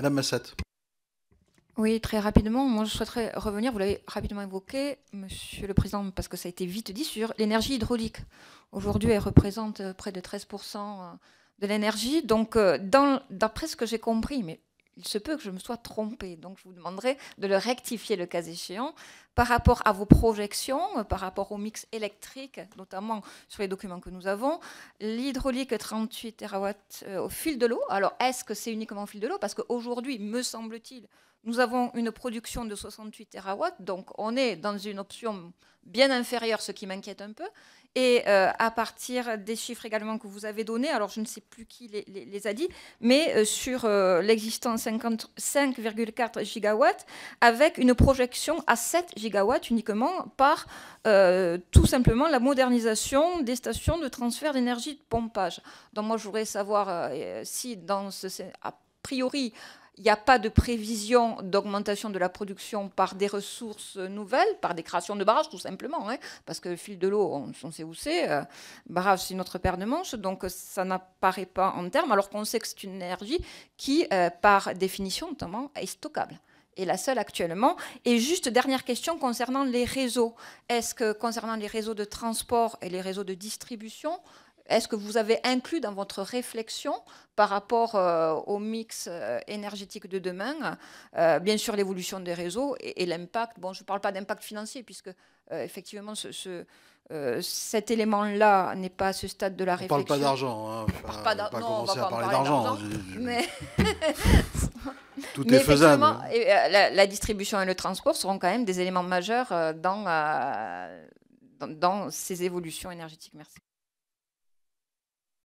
Madame Massat. Oui, très rapidement. Moi, je souhaiterais revenir, vous l'avez rapidement évoqué, Monsieur le Président, parce que ça a été vite dit, sur l'énergie hydraulique. Aujourd'hui, elle représente euh, près de 13% euh, de l'énergie. Donc, euh, d'après ce que j'ai compris, mais il se peut que je me sois trompée. Donc, je vous demanderai de le rectifier le cas échéant par rapport à vos projections, euh, par rapport au mix électrique, notamment sur les documents que nous avons. L'hydraulique 38 TW euh, au fil de l'eau. Alors, est-ce que c'est uniquement au fil de l'eau Parce qu'aujourd'hui, me semble-t-il, nous avons une production de 68 terawatts, donc on est dans une option bien inférieure, ce qui m'inquiète un peu. Et euh, à partir des chiffres également que vous avez donnés, alors je ne sais plus qui les, a dit, mais euh, sur l'existence euh, l'existant 5,4 gigawatts, avec une projection à 7 gigawatts uniquement par tout simplement la modernisation des stations de transfert d'énergie de pompage. Donc moi, je voudrais savoir si dans priori, il n'y a pas de prévision d'augmentation de la production par des ressources nouvelles, par des créations de barrages tout simplement, hein. parce que le fil de l'eau, on, sait où c'est, euh, barrage c'est notre paire de manches, donc ça n'apparaît pas en termes, alors qu'on sait que c'est une énergie qui, euh, par définition notamment, est stockable et la seule actuellement. Et juste dernière question concernant les réseaux. Est-ce que concernant les réseaux de transport et les réseaux de distribution, est-ce que vous avez inclus dans votre réflexion par rapport euh, au mix euh, énergétique de demain, euh, bien sûr l'évolution des réseaux et, l'impact Bon, je ne parle pas d'impact financier puisque effectivement ce, cet élément-là n'est pas à ce stade de la réflexion. On ne parle pas d'argent. Hein, on ne va pas commencer à parler, d'argent. Tout est faisable. La, la, distribution et le transport seront quand même des éléments majeurs dans, dans ces évolutions énergétiques. Merci.